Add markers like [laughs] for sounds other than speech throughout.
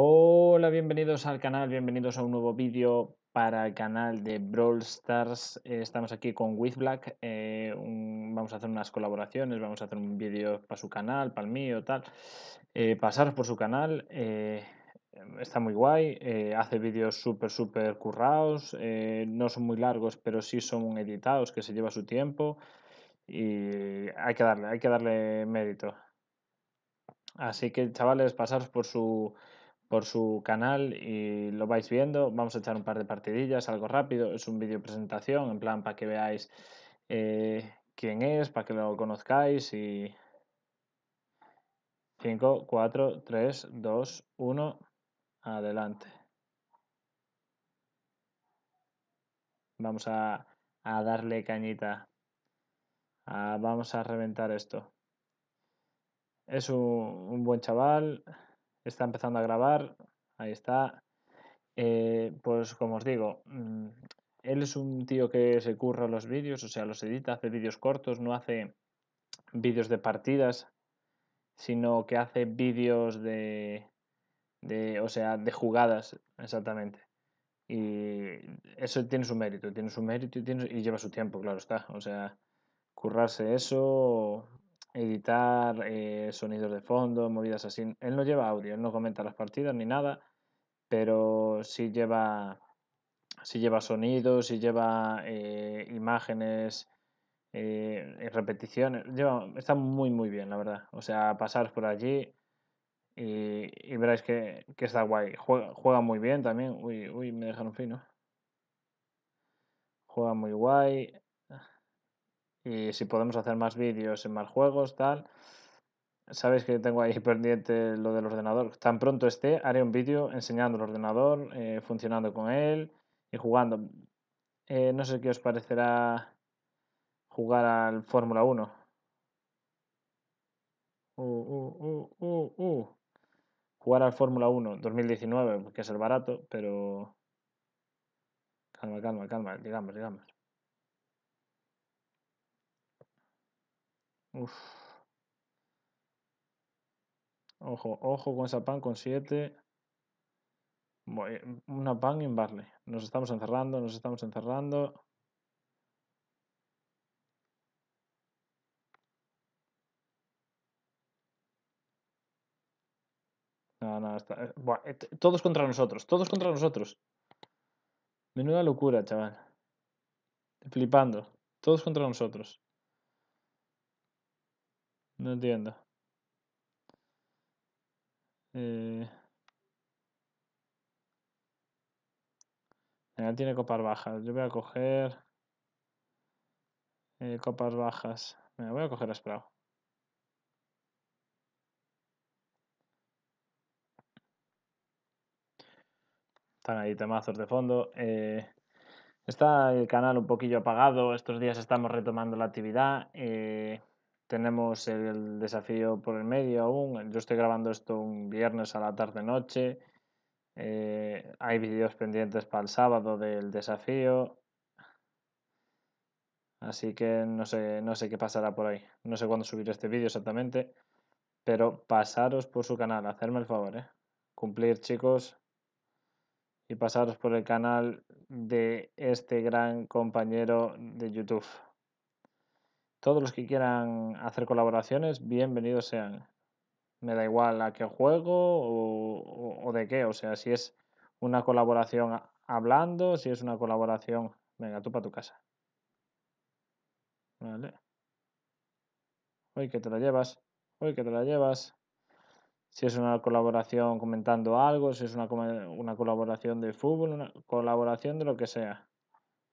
Hola, bienvenidos al canal, bienvenidos a un nuevo vídeo para el canal de Brawl Stars. Eh, estamos aquí con With Black. Eh, vamos a hacer unas colaboraciones, vamos a hacer un vídeo para su canal, para el mío, tal. Eh, pasaros por su canal, está muy guay, hace vídeos súper, súper currados, no son muy largos, pero sí son editados, que se lleva su tiempo y hay que darle, hay que darle mérito. Así que chavales, pasaros por su por su canal y lo vais viendo. Vamos a echar un par de partidillas, algo rápido. Es un vídeo presentación, en plan para que veáis eh, quién es, para que lo conozcáis y... 5, 4, 3, 2, 1, adelante. Vamos a, darle cañita. Ah, vamos a reventar esto. Es un, un buen chaval, Está empezando a grabar. Ahí está. Eh, pues como os digo, mm, él es un tío que se curra los vídeos, o sea, los edita, hace vídeos cortos, no hace vídeos de partidas, sino que hace vídeos de, de, o sea, de jugadas, exactamente. Y eso tiene su mérito, tiene su mérito y, tiene, y lleva su tiempo, claro está. O sea, currarse eso editar eh, sonidos de fondo, movidas así. Él no lleva audio, él no comenta las partidas ni nada, pero sí lleva, sí lleva sonidos, sí lleva eh, imágenes, eh, repeticiones. Lleva, está muy, muy bien, la verdad. O sea, pasar por allí y, veráis veréis que, que, está guay. Juega, muy bien también. Uy, uy, me dejaron fino. Juega muy guay y si podemos hacer más vídeos en más juegos, tal. Sabéis que tengo ahí [laughs] pendiente lo del ordenador. Tan pronto esté, haré un vídeo enseñando el ordenador, eh, funcionando con él y jugando. Eh, no sé qué os parecerá jugar al Fórmula 1. Uh, uh, uh, jugar al Fórmula 1 2019, que es el barato, pero... Calma, calma, calma, digamos, digamos. Uf. Ojo, ojo con esa pan con 7. Una pan en un barley. Nos estamos encerrando, nos estamos encerrando. No, nada, está... Eh, eh, todos contra nosotros, todos contra nosotros. Menuda locura, chaval. Flipando. Todos contra nosotros. No entiendo. Eh... tiene copas bajas. Yo voy a coger... Eh, copas bajas. Mira, voy a coger a Sprout. Están ahí temazos de fondo. Eh... Está el canal un poquillo apagado, estos días estamos retomando la actividad. Eh, tenemos el desafío por el medio aún. Yo estoy grabando esto un viernes a la tarde-noche. Eh, hay vídeos pendientes para el sábado del desafío. Así que no sé, no sé qué pasará por ahí. No sé cuándo subiré este vídeo exactamente. Pero pasaros por su canal, hacerme el favor, ¿eh? Cumplir, chicos. Y pasaros por el canal de este gran compañero de YouTube. Todos los que quieran hacer colaboraciones, bienvenidos sean. Me da igual a qué juego o, de qué. O sea, si es una colaboración hablando, si es una colaboración... Venga, tú para tu casa. Vale. Uy, que te la llevas. Uy, que te la llevas. Si es una colaboración comentando algo, si es una, una colaboración de fútbol, una colaboración de lo que sea.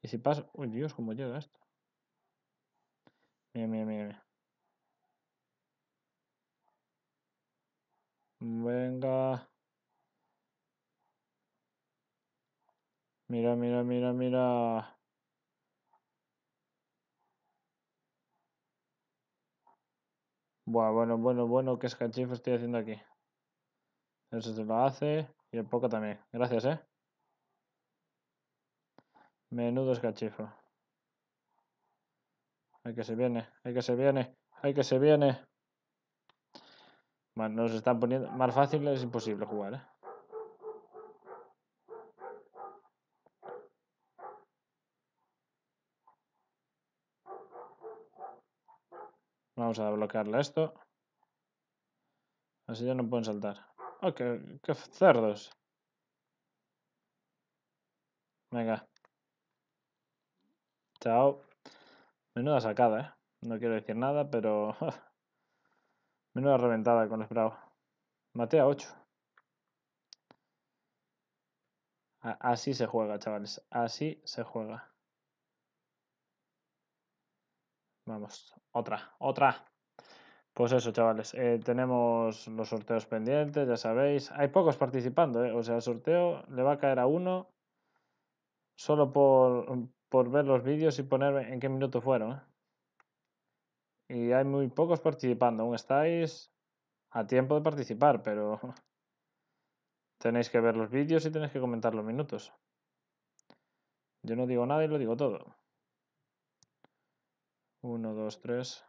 Y si pasa... Uy, Dios, cómo llega esto. Mira, mira, mira, mira. Venga. Mira, mira, mira, mira. Buah, bueno, bueno, bueno, qué escachifo estoy haciendo aquí. Eso se lo hace y el poco también. Gracias, ¿eh? Menudo escachifo. Hay que se viene, hay que se viene, hay que se viene. Bueno, nos están poniendo. Más fácil es imposible jugar, ¿eh? Vamos a bloquearle esto. Así ya no pueden saltar. ¡Oh, ah, qué, qué cerdos! Venga. Chao. Menuda sacada, ¿eh? No quiero decir nada, pero... ¡ah! Menuda reventada con los bravo. Maté a 8. Así se juega, chavales. Así se juega. Vamos, otra, otra. Pues eso, chavales. Eh, tenemos los sorteos pendientes, ya sabéis. Hay pocos participando, ¿eh? O sea, el sorteo le va a caer a uno solo por, por ver los vídeos y poner en qué minuto fueron. ¿eh? Y hay muy pocos participando, aún estáis a tiempo de participar, pero [laughs] tenéis que ver los vídeos y tenéis que comentar los minutos. Yo no digo nada y lo digo todo. Uno, dos, tres.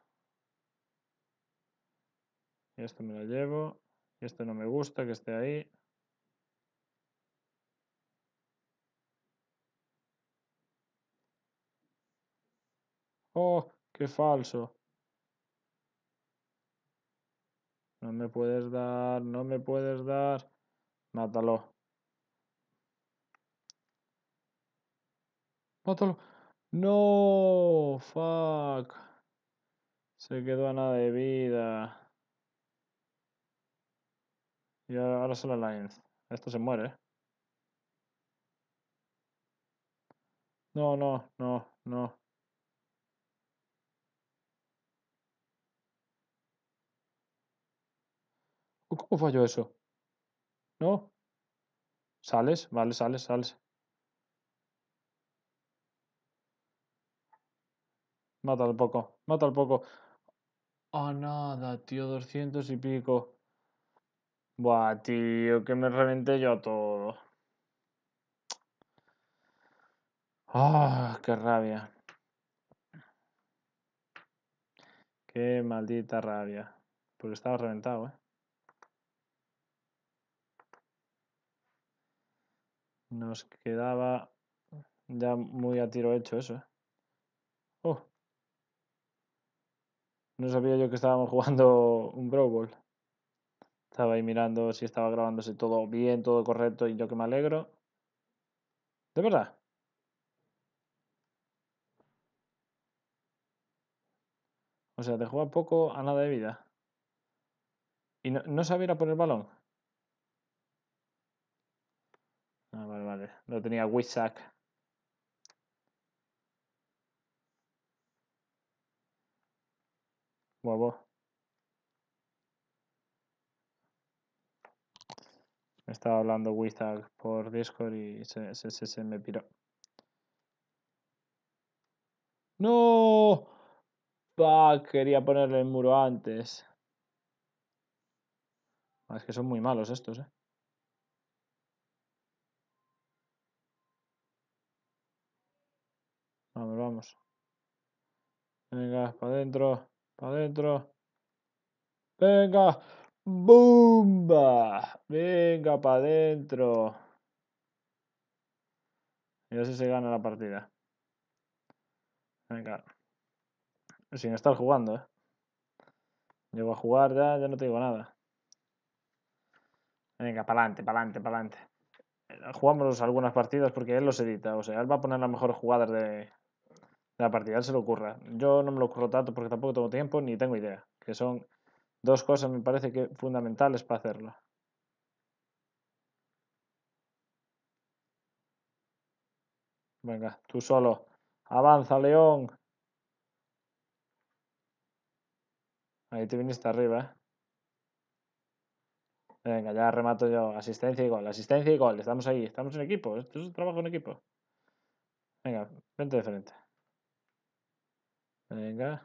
Y esto me lo llevo. Y esto no me gusta que esté ahí. ¡Oh, qué falso! No me puedes dar, no me puedes dar. Mátalo. Mátalo. No, fuck. Se quedó a nada de vida. Y ahora solo lines. Esto se muere. No, no, no, no. ¿Cómo falló eso? ¿No? ¿Sales? Vale, sales, sales. Mata al poco, mata al poco. Ah, nada, tío, 200 y pico. Buah, tío, que me reventé yo a todo. Ah, qué rabia. Qué maldita rabia. Porque estaba reventado, eh. Nos quedaba ya muy a tiro hecho eso. ¿eh? Oh. No sabía yo que estábamos [laughs] jugando un Brawl Estaba ahí mirando si estaba grabándose todo bien, todo correcto y yo que me alegro. De verdad. O sea, te juega poco a nada de vida. Y no, sabía poner poner balón. No tenía Wissak Huevo. Me estaba hablando wizard por Discord y se, se, se, me piró. ¡No! quería ponerle el muro antes. Ah, es que son muy malos estos, eh. Venga, para adentro, para adentro. Venga, ¡Bumba! Venga, para adentro. Y así se gana la partida. Venga. Sin estar jugando, ¿eh? Llego a jugar ya, ya no te digo nada. Venga, para adelante, para adelante, para adelante. Eh, jugamos algunas partidas porque él los edita. O sea, él va a poner las mejores jugadas de, la partida se lo ocurra. Yo no me lo ocurro tanto porque tampoco tengo tiempo ni tengo idea, que son dos cosas me parece que fundamentales para hacerlo. Venga, tú solo. Avanza, León. Ahí te viniste arriba. Eh. Venga, ya remato yo. Asistencia y gol, asistencia y gol. Estamos ahí, estamos en equipo. Esto es trabajo en equipo. Venga, vente de frente. Venga.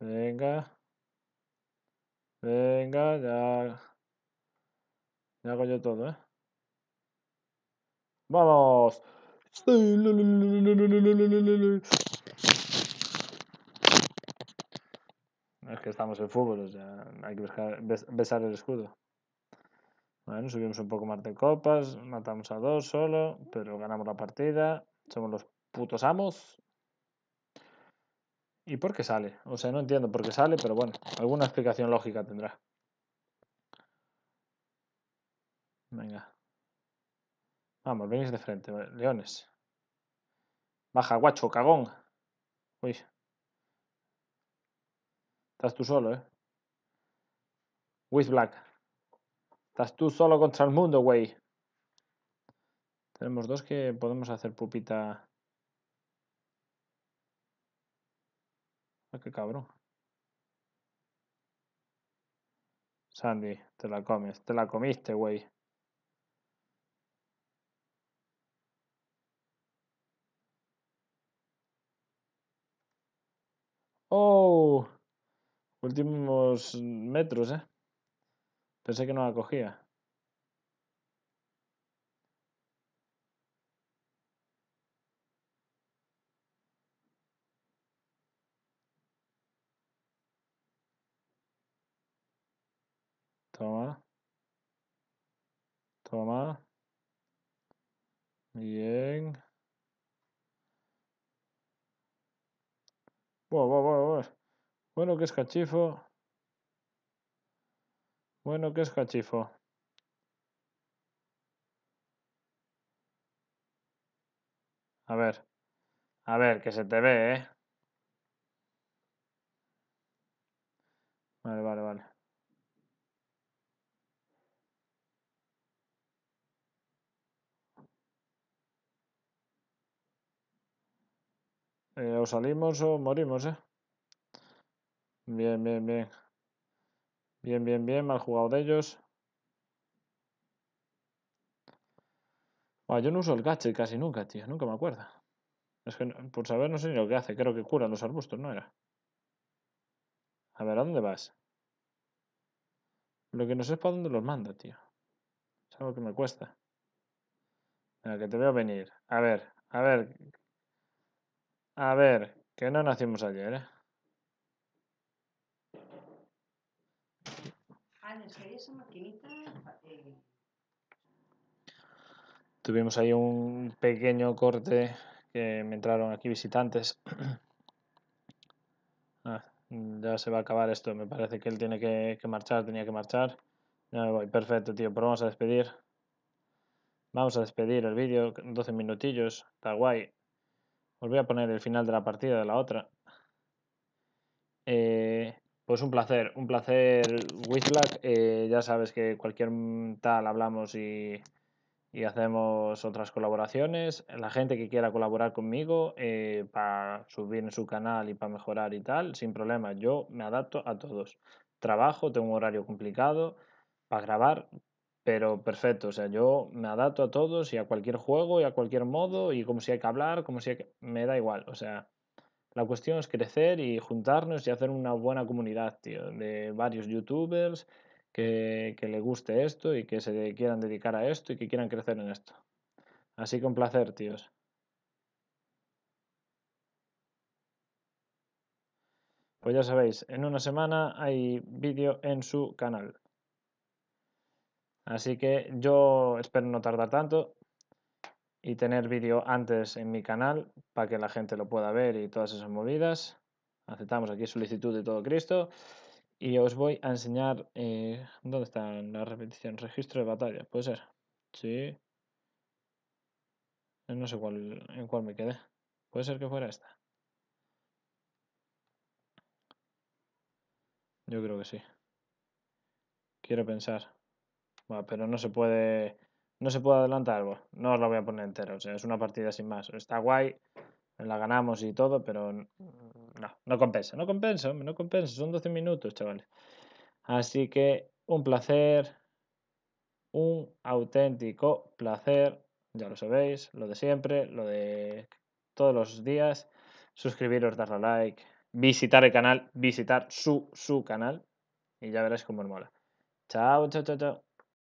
Venga. Venga, ya. Ya hago yo todo, ¿eh? ¡Vamos! Es que estamos en fútbol, o sea, hay que besar, besar el escudo. Bueno, subimos un poco más de copas, matamos a dos solo, pero ganamos la partida, somos los putos amos. ¿Y por qué sale? O sea, no entiendo por qué sale, pero bueno, alguna explicación lógica tendrá. Venga. Vamos, venís de frente, leones. Baja, guacho, cagón. Uy. Estás tú solo, ¿eh? With Black. Estás tú solo contra el mundo, güey. Tenemos dos que podemos hacer pupita qué cabrón. Sandy, te la comes, te la comiste, güey. Oh, últimos metros, eh. Pensé que no la cogía. toma, toma. Bien. bueno que es cachifo. Bueno que es cachifo. A ver. A ver, que se te ve, ¿eh? Eh, o salimos o morimos, ¿eh? Bien, bien, bien. Bien, bien, bien. Mal jugado de ellos. yo no uso el gadget casi nunca, tío. Nunca me acuerdo. Es que por saber no sé ni lo que hace. Creo que cura los arbustos, ¿no era? A ver, ¿a dónde vas? Lo que no sé es para dónde los manda, tío. Es algo que me cuesta. ver, que te veo venir. A ver, a ver, a ver, que no nacimos ayer, ¿eh? ah, eh. Tuvimos ahí un pequeño corte que me entraron aquí visitantes. [clears throat] Ah, ya se va a acabar esto, me parece que él tiene que, que marchar, tenía que marchar. Ya me voy, perfecto, tío, pero pues vamos a despedir. Vamos a despedir el vídeo, 12 minutillos, está guay voy a poner el final de la partida de la otra. Eh, pues un placer, un placer, Wishlack. Eh, ya sabes que cualquier tal hablamos y, hacemos otras colaboraciones. La gente que quiera colaborar conmigo eh, para subir en su canal y para mejorar y tal, sin problema, yo me adapto a todos. Trabajo, tengo un horario complicado para grabar, pero perfecto, o sea, yo me adapto a todos y a cualquier juego y a cualquier modo y como si hay que hablar, como si hay que... me da igual, o sea, la cuestión es crecer y juntarnos y hacer una buena comunidad, tío, de varios youtubers que, que le guste esto y que se quieran dedicar a esto y que quieran crecer en esto. Así que un placer, tíos. Pues ya sabéis, en una semana hay vídeo en su canal. Así que yo espero no tardar tanto y tener vídeo antes en mi canal para que la gente lo pueda ver y todas esas movidas. Aceptamos aquí solicitud de todo Cristo y os voy a enseñar eh, dónde está la repetición, registro de batalla, puede ser. Sí. Eh, no sé cuál, en cuál me quedé. Puede ser que fuera esta. Yo creo que sí. Quiero pensar pero no se puede no se puede adelantar. no os la voy a poner entero O sea, es una partida sin más. Está guay, la ganamos y todo, pero no, no compensa. No compensa, no compensa. Son 12 minutos, chavales. Así que un placer, un auténtico placer. Ya lo sabéis, lo de siempre, lo de todos los días. Suscribiros, darle like, visitar el canal, visitar su, su canal. Y ya veréis cómo es mola. chao, chao, chao.